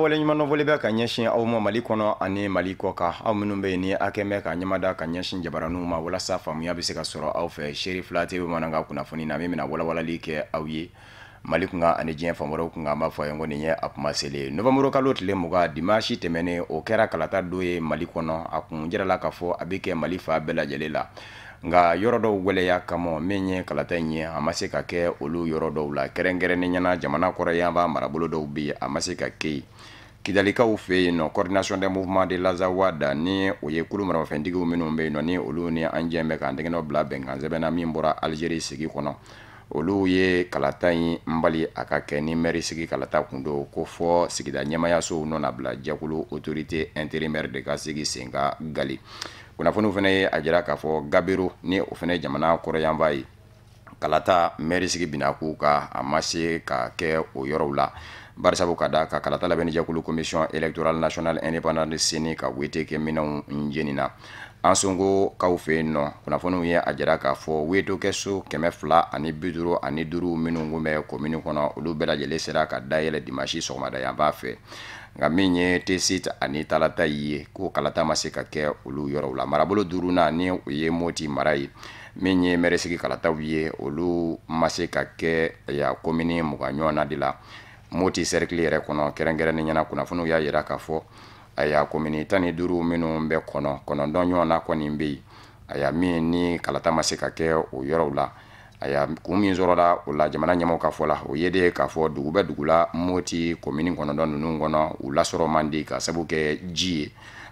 waleɲuman dɔfɔli bɛ ka ɲɛsin aw ma mali kɔnɔ ani mali kɔ kan aw minnu be ni a kɛ ka ɲɛmada ka ɲɛsin jabaraninw ma walasa faamuya be se ka sɔrɔ aw fɛ seeri fila tɛ bamanan ka kunnafoni na min bɛna walawalali kɛ aw ye mali kunga ani diɲɛ fan wɛrɛw kunkan an b'a fɔ a ye ko ye a kuma selen ye novanburu kalo tile mugan dimanche tɛmɛnen o kɛra kalata do ye mali kɔnɔ a kun jirala k'a fɔ a be kɛ mali fa bɛɛ la nga yɔrɔ dɔw gwɛlɛya kamɔ min ye kalata ɲɛ a ma se ka kɛ olu yɔrɔ dɔw la kɛrɛnkɛrɛnnin ɲɛna jamana kɔrɔ yan b'a marabolo dɔw bi a ma se ka kɛ yen kidalikaw fɛ yen nɔ coordination des mouvements de lazawada ni o ye kulu marafɛntigiw minnu bɛ yen nɔ ni olu ni an jɛn bɛ k'an tɛgɛnɔ bila bɛnkan sɛbɛn na min bɔra alizeri sigi kɔnɔ olu ye kalata in n bali a ka kɛ ni mɛri sigi kalata kun do ko fɔ sigida ɲɛmayasow nɔ nabila jɛkulu autorité intérimaire de ka sigi sen ka gali kunnafoniw fɛnɛ ye a jira k'a fɔ gabiru ni o fɛnɛ jamana kɔrɔyanfa ye kalata mɛrisigi sigi binaku ka a ma se ka kɛ o yɔrɔw la barisabu ka da ka kalata labɛnni jɛkulu commission electoral national independant seni ka wete kɛ minɛw jenina an sonko kaw fe yen nɔ kunnafoniw ye a jira k'a fɔ wetokɛso kɛmɛ fila ani bi ani duru minnu kun bɛ komini kɔnɔ olu bɛɛ lajɛlen sera ka dayɛlɛ dimasi b'a fɛ nka min ye tesit ani talata ye ko kalata ma se ka kɛ olu yɔrɔw la marabolo duruna ni o ye moti mara ye min ye mɛrisigi kalataw ye olu ma se ka kɛ ya komini mugan ɲɔgɔn na de la moti sɛrikili yɛrɛ kɔnɔ kɛrɛnkɛrɛn ni ɲɛna kunnafoniw y'a jira k'a fɔ aya y'a komini tani ni minu mbe bɛ kɔnɔ donyo na kɔni nimbi aya a y'a min ni kalata ma se ka kɛ o yɔrɔw la ula sɔrɔla jamana ɲɛmɔgɔ ka uyede kafo o ye de fɔ moti komini kɔnɔntɔn ninnu kɔnɔ u lasɔrɔ man di ka sabu kɛ ji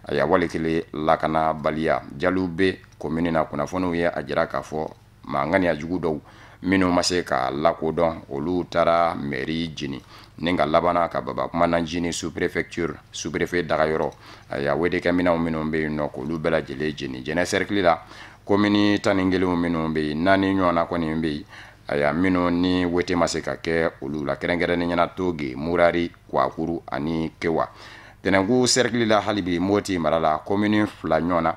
aya a y'a wali kelen lakana balia jalube komini na kunnafoniw ye a jira kafo fɔ ya jugu dɔw minu ma se k'a lakodɔn olu taara ni ka labana ka baba kuma na jini sous-préfecture sous-préfet daga yɔrɔ eh, ya wedekɛminɛw minnu bɛ yen nɔ k'olu bɛɛ lajɛlen jeni jɛnɛ cercle la komini tan ni kelenw minnu bɛ yen naani ɲɔgɔnna kɔni bɛ yen eh, aya minnu ni wete ma se ka kɛ olu la kɛrɛnkɛrɛnnen ɲɛna toge murari kwakuru ani kewa tɛnɛnku sɛrikili la halibi moti mara la komini fila ɲɔgɔn na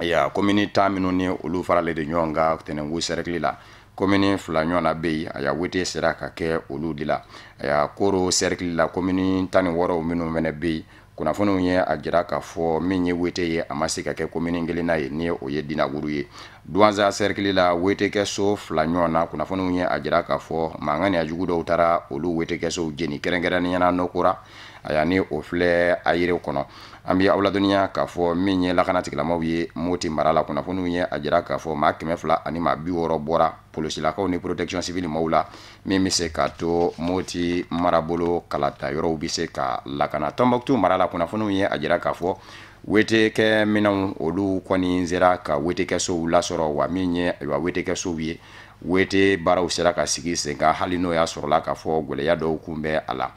aya eh, komini ta minnu ni olu farale de ɲɔgɔn kan tɛnɛnku sɛrikili la komini fila ɲɔgɔnna bɛ yen a y'a wete sera ka kɛ olu de la a y'a koro sɛrikili la komini tan ni wɔɔrɔw minnu fana bɛ yen kunnafoniw ye a jira k'a fɔ min ye wete ye a ma se ka kɛ komini kelen na ye ni o ye dinaguru ye duwanza sɛrikili la wetekɛso fila ɲɔgɔn na kunnafoniw ye a jira k'a fɔ mankan ni a jugu dɔw taara olu wetekɛsow jeni kɛrɛnkɛrɛnniyana nɔkora a ni o filɛ a yiri kɔnɔ an bɛ aw ladɔnniya k'a fɔ min ye lakana tigilamaw ye moti mara la kunnafoniw ye a jira k'a fɔ maa kɛmɛ fila ani maa bi wɔɔrɔ bɔra polosilakaw ni protection civile maw la min bɛ se k'a to moti marabolo kalata yɔrɔw bɛ se ka lakana tɔnbɔkutu mara la kunnafoniw ye a jira k'a fɔ wetekɛ minaw olu kɔni sera ka wetekɛsow lasɔrɔ wa min ye ayiwa wetekɛsow ye wete baaraw sera ka sigi sen kan hali n'o y'a sɔrɔla k'a fɔ gwɛlɛya dɔw kun bɛ a la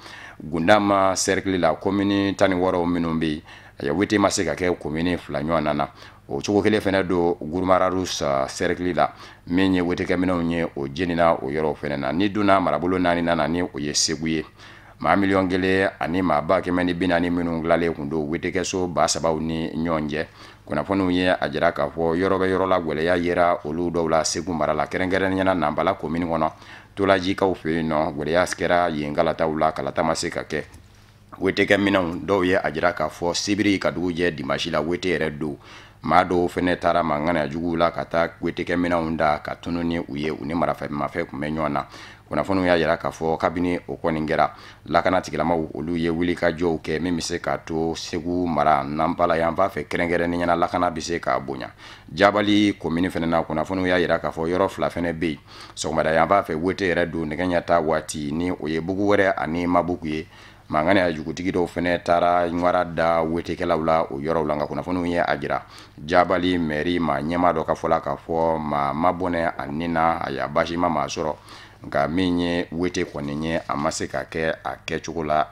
gundama sɛrikili la komini tani wɔrɔw minnu bɛ yen wete ma se ka kɛ komini fila ɲɔgɔn na o cogo kelen fɛnɛ don gurumararus sɛrikili la min ye wetekɛminɛw ye o jenina o yɔrɔw fana na ni duna marabolo naani nana ni o ye segu ye maa miliyɔn kelen ani maa ba kɛmɛ ni bi naani minnu do tun don wetekɛso ba sabaw ni ɲɔgɔn cɛ kunnafoniw ye a jira k'a fɔ yɔrɔ bɛ yɔrɔ la gwɛlɛya yera olu dɔw la segu mara la kɛrɛnkɛrɛnnenya nanbala komini kɔnɔ tolajikaw fɛ yen nɔ gwɛlɛya kɛra yen kalataw la kalata ma se ka kɛ wetekɛ minɛw dɔw ye a jira k'a fɔ sibiri ka dugu jɛ dimasi la wete yɛrɛ don maa dɔw fɛnɛ taara mangana juguw la ka taa gwetekɛminɛw da ka tunu ni u ye u ni marafɛmafɛn kun bɛ ɲɔgɔn na kunnafoniw y'a yira k'a fɔ kabini o kɔni kɛra lakana tigilamaw olu ye wuli ka jɔw kɛ min bɛ se k'a to segu mara n'an bala yan b'a fɛ kɛrɛnkɛrɛnni ɲɛna lakana bɛ se k'a bonya jabali komini fɛnɛ na kunnafoniw y'a yira k'a fɔ yɔrɔ fila fɛnɛ bɛ yen sɔgɔmada yan b'a fɛ wete yɛrɛ don nɛgɛ ɲɛ ta waati ni o ye bugu wɛrɛ ani mabugu ye mangane ya jugutigi dɔw fɛnɛ tara ɲwara da wetekɛlaw la o yɔrɔw la nka kunnafoniw ye a jira jabali meri ma ɲɛma dɔ ka fɔla k'a fɔ ma mabone a ni a y'a basima ma sɔrɔ nka min ye wete kɔni ye a ma se ka kɛ a la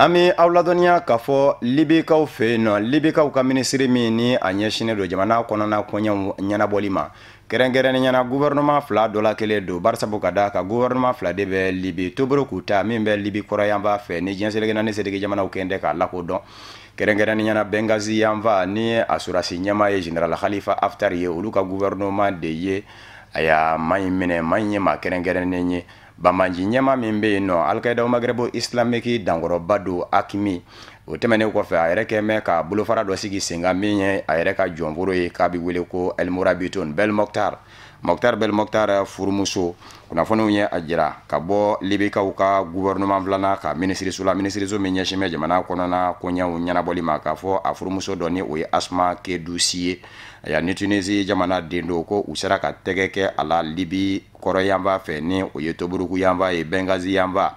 an be aw ladɔnniya k'a fɔ libikaw fɛ yen nɔ libikaw ka minisiri min ni a ɲɛsinen don jamana kɔnɔna koɲɛw ɲɛnabɔli ma kɛrɛnkɛrɛnnenyana guvɛrɛnɛman fila dɔ la kelen don barisabu ka da ka guvɛrɛnɛman fila de bɛ libi toboro ta min bɛ libi kɔrɔyanfan fɛ ni diɲɛselegina ni sedigi jamanaw kɛndɛ k'a lako dɔn kɛrɛnkɛrɛnnenyana bengazi yanfa ni a surasi ɲɛma ye general halifa aftar ye olu ka guvɛrɛnɛman de ye a y'a maɲi minɛ maɲi ye ma kɛrɛnkɛrɛnnen ye bamanji ɲɛma min be yen nɔ alikayidaw magrɛbu islamiki dankɔrɔba do akimi o tɛmɛnen kɔfɛ a yɛrɛ kɛ ka bolofara dɔ sigi sen kan min ye a yɛrɛ ka jɔnforo ye k'a bi wele ko elmorabiton bel moktar moktar bel moktar furumuso kunnafoniw ye a jira ka bɔ libikaw ka guvɛrɛnɛman filana ka minisiriso la minisiriso min ɲɛsin bɛ jamana kɔnɔna koɲɛw ɲɛnabɔli ma k'a fɔ a furumuso dɔ ni o ye asuma kedusi ye ya ni tunisi jamana den do ko u sera ka tɛgɛ kɛ a la libi kɔrɔ yanfan fɛ ni o ye toburuku yanfan ye bengazi yanfan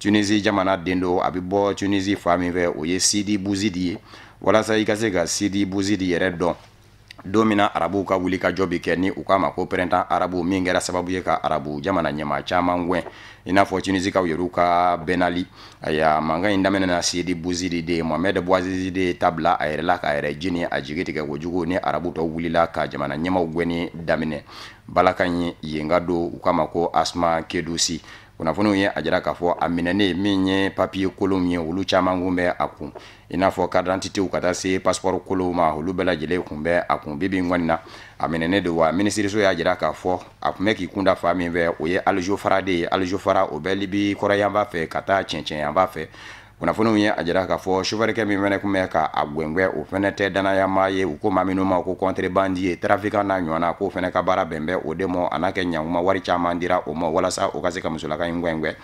tunisi jamana den do a bɛ bɔ tunisi fa min fɛ o ye sidi buzidi ye walasa i ka se ka sidi buzidi yɛrɛ dɔn don min na arabuw ka wuli ka jɔ bi kɛ ni u k'a ma ko printan arabu min kɛra sababu ye ka arabu jamana ɲɛma caman gwɛn i n'a fɔ tunisikaw yɛrɛw ka bɛnnali aya manga ɲi daminɛ na sidi buzidi de mohamed boazizi de tabila a yɛrɛ la k'a yɛrɛ jini a jigi tigɛ kojugu ni arabu tɔ wulila ka jamana ɲɛmaw gwɛni daminɛ balaka ɲi yen ka don u k'a ma ko asma kedusi kunafoniw ye a jira k'a fɔ a minɛne min ye papiye kolow ye olu caaman kun bɛ a kun i n'a fɔ karidantitew ka taa se pasipɔri kolow ma olu bɛɛ lajɛlen kun bɛ a kun bibi kɔni na a minɛne don wa minisiriso y'a jira k'a fɔ a kun bɛ k'i kunda fa min fɛ o ye aljo fara de ye alizo fara o bɛ libi kɔrɔyanfan fɛ ka taa cɛncɛn fɛ kunnafoniw ye a jira k'a fɔ sufɛrikɛ min fɛnɛ kun bɛ ka a gwɛngwɛ o fɛnɛ tɛ dannayama ye u ko ma minnu ma ko kɔntrebandi ye tarafika n'a ɲɔna k'o fɛnɛ ka baara bɛnbɛ o de mɔ a n'a kɛ ɲakuma wari caaman dira o mɔ walasa o ka se ka musolaka ɲi gwɛngwɛ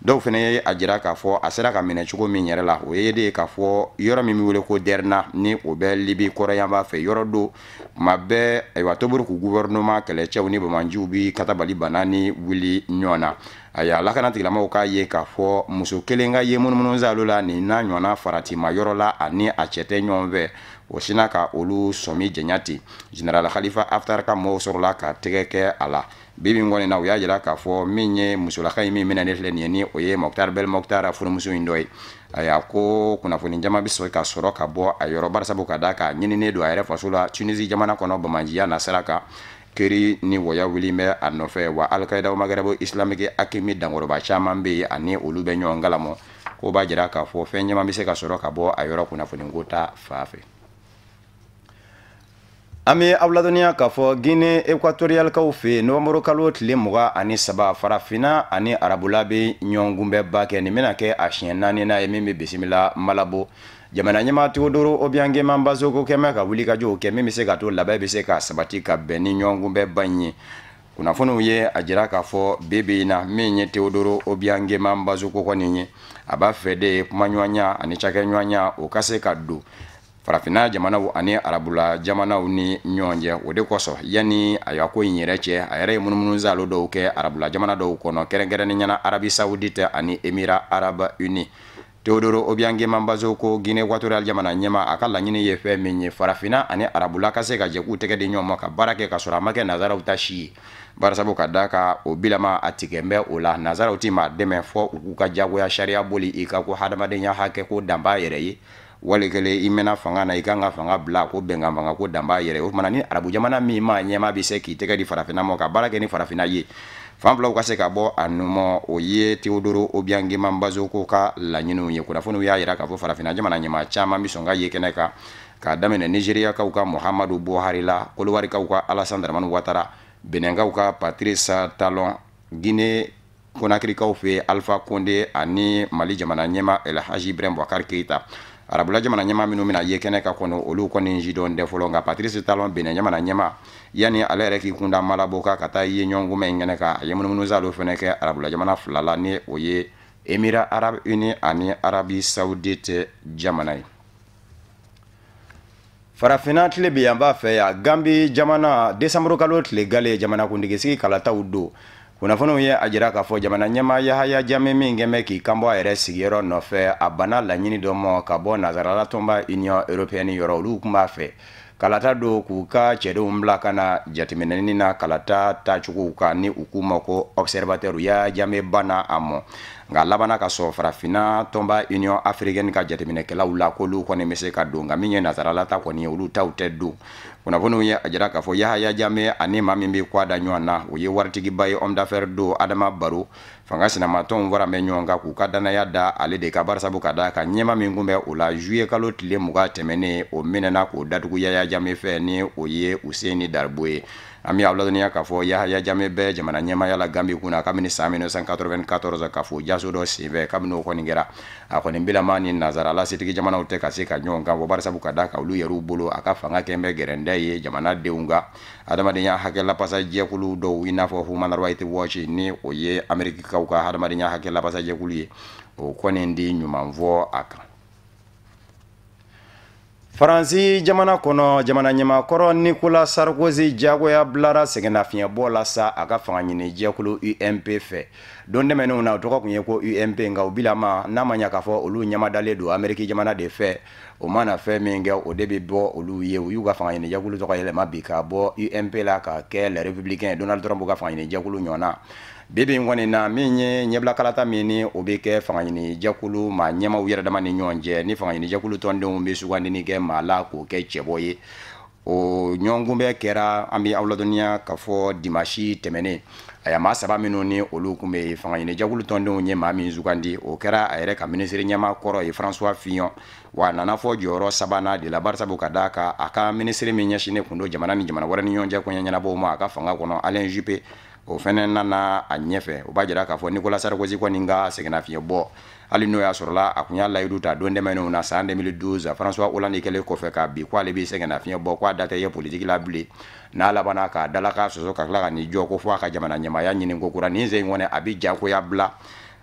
dɔw fɛnɛ ye a jira k'a fɔ a sera ka minɛ cogo min yɛrɛ la o ye de k'a fɔ yɔrɔ min be wele ko dɛrina ni o bɛ libi kɔrɔyanfan fɛ yɔrɔ do kuma bɛɛ ayiwa toburuku guvɛrɛnɛman kɛlɛcɛw ni bamajiw bi katabali bana ni wuli ɲɔgɔn na aya lakana tigilamɔgɔw k'a ye k'a fɔ muso kelen ka ye munumunu zalo la nin na ɲɔgɔnna faratima yɔrɔ la ani a cɛ ɲɔgɔn fɛ o ka olu sɔmi jɛnya ten general khalifa aftar ka mɔɔw sɔrɔla ka tɛgɛ kɛ a la bibi ngɔni na u y'a jira k'a fɔ min ye musolaka ye min mina ne filɛ nin ye ni o ye mɔktar bɛl mɔktar furumuso yi dɔ ye aya ko kunnafoni jama be sɔrɔ ka sɔrɔ ka bɔ a yɔrɔ barisabu ka da ka ɲinine don a yɛrɛ faso la tunisi jamana kɔnɔ bamajiya nasira ka keri ni waya wuli bɛ a nɔfɛ wa alkaida magarɛbo islamiki akimi dankɔrɔba caaman be ye ani olu bɛ ɲɔgɔn galamɔ ko b'a jira k'a fɔ fɛn ɲaman be se ka sɔrɔ ka bɔ a yɔrɔ kunnafoniko ta faa fɛ an be aw ladɔniya k'a fɔ gine ekuatoriyalikaw fɛ novanburu kalo tile mga ani saba farafina ani arabula be nyongumbe kɛ nin bena kɛ a siɲɛ naani na ye min be bisimila malabo jamana ɲɛmatigiw doro obiange mambazo kɛmɛ ka wuli ka jow kɛ min be se ka to labɛn be se k'a sabati ka bɛn ni ɲɔgɔngunbɛba kuna ye kunnafoniw ye a jira fɔ bebe na min ye teodoro obiyangeman bazoko kɔni ye a b'a fɛ de kumaɲɔgɔnya ani cakɛɲɔgɔnya o ka se ka farafina jamanaw ani arabula jamanaw ni ɲɔgɔn cɛ o de kosɔn yanni a y'a ko in yɛrɛ cɛ a yɛrɛ ye munumunu zalo dɔw kɛ arabula jamana dɔw kɔnɔ kɛrɛnkɛrɛnnen ɲɛna arabi saudite ani emira araba uni teodoro obiange mambazo ko gine equatorial jamana ɲɛma a ka laɲini ye fɛn min ye farafina ani arabula ka se ka jɛ k'u tɛgɛ di ɲɔgɔn ma ka baara kɛ ka sɔrɔ a ma kɛ nazaraw ta si ye barisabu ka da ka o bilama a tigɛn bɛ o la nazaraw ti ma dɛmɛ fɔ u k'u ka jagoya sariya boli i ka ko hadamadenya hakɛ ko danb'a yɛrɛ ye wali kelen i fanga na ikanga fanga bla ko benga fanga ko damba yere o manani arabu jamana mi m'a nyema bi seki k'i tɛgɛ di farafinna mo ka bala ke ni farafinna ye fan filaw ka se ka bɔ a numɔ o ye teodoro obiangema bazoko ka nyinu ye ko kunnafoniw y'a yira k'a fɔ farafina jamana nyema chama mi songa ye kɛnɛ kan k'a daminɛ nigeria ka muhammadu buhari la wari ka alassandra daramani watara benenga ka patrice talon gine konakirikaw fɛ alpha konde ani mali jamana nyema el haji brɛn bakar keita arabula jamana ɲɛma minu mina ye kɛnɛ ka kɔnɔ olu kɔni ji dɔn tɛ fɔlɔ nka patirisi talon benɛ jamana ɲɛma yani ale yɛrɛ k'i kunda malabo ka ka taa ye ɲi kɛnɛ ka a ye munumunuzalo fɛnɛ kɛ arabula jamana fila ni o ye emira arab uni ani arabi saudite jamana ye farafina tile be yan b'a fɛ ya ganbi jamana desanburukalo tile gale jamanakundigisigi kalataw don kunnafoniw ye a jira k'a fɔ jamana ɲɛma yahaya jame min kɛ bɛ k'i kanbɔ a yɛrɛ sigiyɔrɔ nɔfɛ a banna laɲini dɔ mɔ ka bɔ nazaralatonba union européenne yɔrɔ olu kun b'a fɛ kalata do k'u ka cɛdenw bila ka na jatiminɛni na kalata tacogow kan ni u k'u ma ko observatɛrw y'a jame banna a mɔ nka labana ka sɔ farafina tɔnba union africaine ka jatiminɛkɛlaw la k'olu kɔni be se ka don nka min ye nazaralata kɔni ye olu taw tɛ don kuna ye ya ajira k'a fɔ yahaya jame ani ma min be da ɲɔgɔn na uye ye waritigiba omda ferdo do adama baro fanga sinamatɔnw wara mɛn ɲɔgɔn kan k'u ka dannaya da ale de ka barisabu ka da ka ɲɛma min kun o la kalo tile muga temene o minɛna k'o datugu yaya jame fɛ ni o ye useni daribo ye an bɛ awuladɔniya k'a ya yahaya jame bɛɛ jamana ɲɛmaya la gambi kunna kabini san 1994 k'a fɔ jaso dɔ senfɛ kabini o kɔni kɛra a kɔni bilama ni nazara lasetigi jamanaw tɛ ka se ka ɲɔgɔn kan bɔ barisabu ka da ka olu yɛrɛw bolo a ka fanga kɛn bɛ gɛrɛndɛ ye jamana denw kan adamadenya hakɛ lapasa jɛkulu dɔw i n'a fɔ human rights watch ni o ye amerikikaw ka adamadenya hakɛ lapasa jɛkulu ye o kɔni di ɲuman fɔ a kan faransi jamana kɔnɔ jamana ɲɛmakɔrɔ nikola sarkozy jagoya bilara sɛgɛnnafiɲɛbɔ la sa a ka fanga ɲini jɛkulu ump fɛ donde tɛmɛnenw na o kwenye kwa ump nga ubila ma n'a manya kafo ulu nyama dale ɲamadalen Ameriki jamana de fɛ o mana fɛn min kɛ o de bɛ bɔ ye uyu ga ka fanga ɲini jɛkulu tɔgɔ yɛlɛma bi ka ump la ka ke le républicain donald trump ga fanga ɲini jagulu nyona bibi in na minye nyebla kalata mini ubike o bɛ kɛ fanga ɲini jɛkulu ma nyama uyera dama ni nyonje ni fanga ɲini jagulu tonde bɛ sugandini ni maa mala ku ke cheboye o nyongumbe kera ambi bɛ aw ladɔnniya k'a fɔ aya ya maa saba minnu ni olu kun be fanga ɲini jagulu tɔndenw ye maa min zugandi o kɛra a yɛrɛ ka minisiri ɲɛma kɔrɔ ye françois fion wa nana fɔ jɔyɔrɔ sabana de la barisabu ka daa ka a ka minisiri min ɲɛsine kun do jamana ni jamana wɛrɛ ni ɲɔgɔn cɛ koɲɛ ɲɛnabɔw ma a ka fanga kɔnɔ alen jupe o fɛnɛ nana a ɲɛfɛ o b'a jira k'a fɔ nikola sarkozy kɔni ka sɛgɛnnafiɲɛ bɔ hali n'o y'a sɔrɔla a kun y'a layidu ta don dɛmɛnenw na san 2012 françois hollande kɛlen kɔfɛ ka ko k'ale b'i sɛgɛnnafiɲɛ bɔ k'a da tɛ ye politiki la bilen n'a labana k'a dala k'a sɔsɔ ka tila ka n'i jɔ ko fɔ a ka jamana ɲɛmaya ɲini kokura nin sen kɔni a bɛ jagoya bila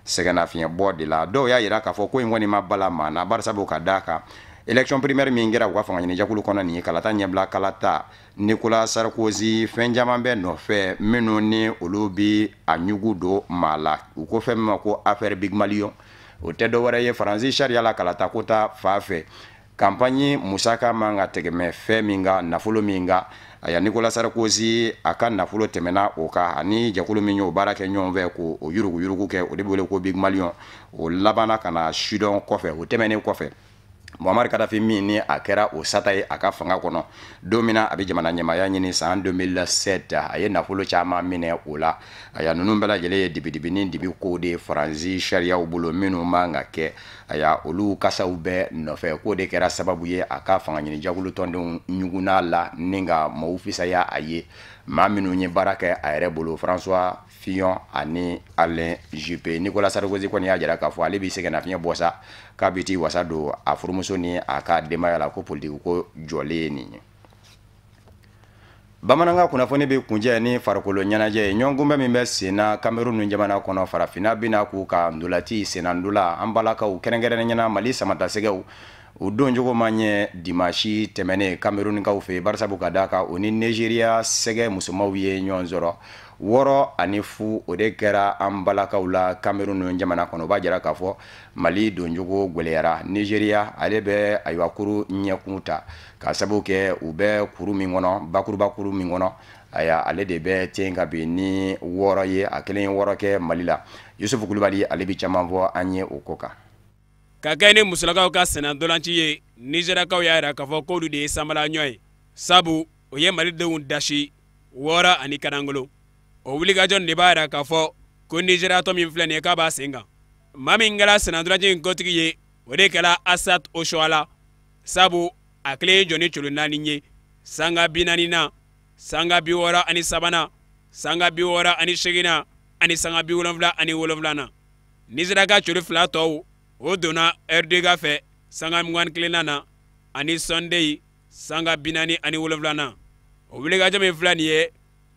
bɔ de la dɔw y'a yira k'a fɔ ko in kɔni ma bala maa na barisabu ka d'a kan election primaire min kɛra u ka fanga ɲini jɛkulu kɔnɔ nin ye kalata ɲɛbila kalata nikola sarkozy fɛn caman bɛ nɔfɛ minnu ni olu bi a ɲugu don maa la u ko fɛn min ma ko affaire big malion o tɛ dɔwɛrɛ ye faransi sariya la kalata ko ta fa fɛ kampaɲi musaka man ka tɛgɛmɛ fɛn min ka nafolo min ka aya nikola sarkozy a ka nafolo tɛmɛna o ka ani jɛkulu min y'o baara kɛ ɲɔgɔn fɛ ko o yuruguyurugu kɛ o de be wele ko big malion o labana ka na sudɔn kɔfɛ o tɛmɛnen kɔfɛ muhamari kadafi min ni a kɛra o sata ye a ka fanga kɔnɔ don min na a be jamana ɲɛmaya ɲini san 2007 a ye nafolo caaman minɛ o la aya nunu ninnu bɛɛ lajɛlen ye dibidibi ni dibi ko de faransi sariyaw bolo minnu man ka kɛ aya olu kasaw bɛɛ nɔfɛ k'o de kɛra sababu ye a ka fanga ɲini jɛkulu tɔndenw la ni ka maaw fisaya a ye ma minnu ye baara kɛ a yɛrɛ bolo françois Fillon ani Alain Juppé Nicolas Sarkozy kɔni y'a jira k'a fɔ ale b'i sɛgɛnnafiɲɛ bɔ sa k'a bi t'i wasa don a furumuso ni a ka denbaya la ko politiki ko jɔlen ye nin ye bamanankan kunnafoni bɛ kuncɛ ni farikolo ɲɛnajɛ ye ɲɔgɔnkunbɛn min bɛ senna kamerunu jamana kɔnɔ farafinna bina k'u ka ndolati senna ndola an balakaw kɛrɛnkɛrɛnnen ɲɛna mali samatasɛgɛw o don cogo ma ɲɛ dimasi tɛmɛnen kamerunukaw fɛ yen barisabu ka d'a kan o ni nizeriya sɛgɛ musomanw ye ɲɔgɔn sɔrɔ wɔrɔ ani fu o de kɛra an balakaw la kamerun jamana kɔnɔ o b'a jira k'a fɔ mali donjogo gwɛlɛyara nigeriya ale bɛ ayiwakuru ɲɛkun ta ka sabu kɛ u bɛ kuru min kɔnɔ bakurubakuru min kɔnɔ aya ale de bɛ ten ka bi ni wɔɔrɔ ye a kelen ye wɔɔrɔ kɛ mali la yusufu kulubali ale bi caman fɔ an ye o ko kan ka kɛ ni musolakaw ka sɛnɛdolanci ye nizɛriyakaw y'a yira k'a fɔ k'olu de ye sanbala ɲɔ ye sabu o ye malidenw dasi wɔɔrɔ ani kanangolo o wulikajɔ nin de b'a yira k'a fɔ ko nizeriya tɔ min filɛ nin ye k'a b'a sen kan maa min kɛra senatolaji in kɔtigi ye o de kɛra asat osoala sabu a kelen ye jɔ ni colo naani ye sanga bi naanina sanga bi wɔɔrɔ ani sabana sanga bi wɔɔrɔ ani segina ani sanga bi wolonfila ani wolonfilana nizeriya ka colo fila tɔw o donna rdg fɛ sanga mugani kelenna na ani sɔndeyi sanga bi naani ani wolonfilana o wulikajɔ min filɛ nin ye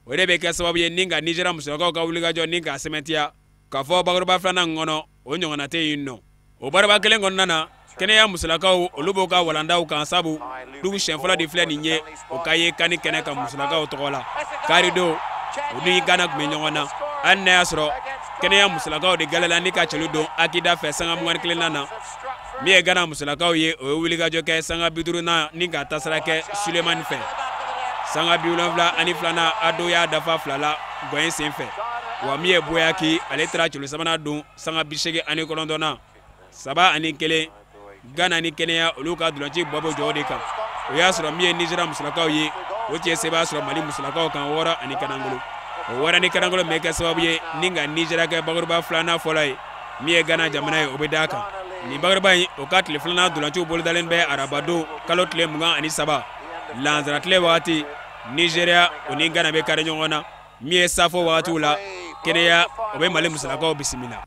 o de bɛ kɛ sababu ye ni ka nigɛra musolakaw ka wulikajɔ ni k'a sɛmɛtiya k'a fɔ bakuruba filanan kɔnɔ o ɲɔgɔnna tɛ yen nɔ o baaraba kelen kɔnɔna na kɛnɛya musolakaw olu b'u ka walandaw kan sabu dugu siɲɛ fɔlɔ de filɛ nin ye o ka ye kani kɛnɛ ka musolakaw tɔgɔ la kari do o ni gana tun bɛ ɲɔgɔn na hali n'a y'a sɔrɔ kɛnɛya musolakaw de gɛlɛla ni ka celu don akida fɛ sanga mugani kelenna na min ye gana musolakaw ye o ye wulikajɔ kɛ sanga bi duurunan ni ka tasira kɛ sulemani fɛ sanga bi wolonfila ani filana a dɔw y'a dafa fila la gɔɲɛ sen fɛ wa min ye boyaki ale taara colo sabanan don sanga bisegin ani kɔnɔntɔnna saba ani kelen gana ni kɛnɛya olu ka dolanci bɔ bɔ jɔw de kan o y'a sɔrɔ min ye nizeriya musolakaw ye o cɛ se b'a sɔrɔ mali musolakaw kan wɔɔrɔ ani kanangolo o wɔɔrɔ ni kanangolo mɛ kɛ sababu ye ni ka nizeriya kɛ bakuruba filanan fɔlɔ ye min ye gana jamana ye o bɛ d'a kan nin bakuruba in o ka tile filanan dolanciw bolodalen bɛ arabadon kalo tile mugan ani saba lanzaratile wagati nigeria o ni gana be kari ɲɔgɔn na min ye safo wagatiw la kɛnɛya o be mali musalakaw bisimila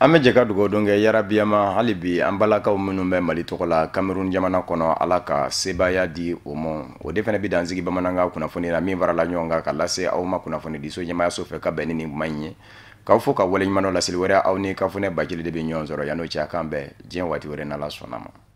an be jɛ ka dugawu donkɛ kɛ yarabiyama hali bi an balakaw minw bɛ mali tɔgɔ la kamerun jamana kɔnɔ ala ka sebaya di o ma o de fɛnɛ bi dansigi sigi bamananga kunnafoni na min farala ɲɔgɔn ka ka lase aw ma kunnafoni diso ɲɛmayaso fɛ ka bɛn ni nin kuma ɲi ye k'aw fɔ ka waleɲumanɔ dɔ laseli wɛrɛ aw ni kafunɛ bajili de be ɲɔgɔn sɔrɔ yan'o cɛ a kan bɛɛ diɲɛ waati wɛrɛ n'ala sɔnna ma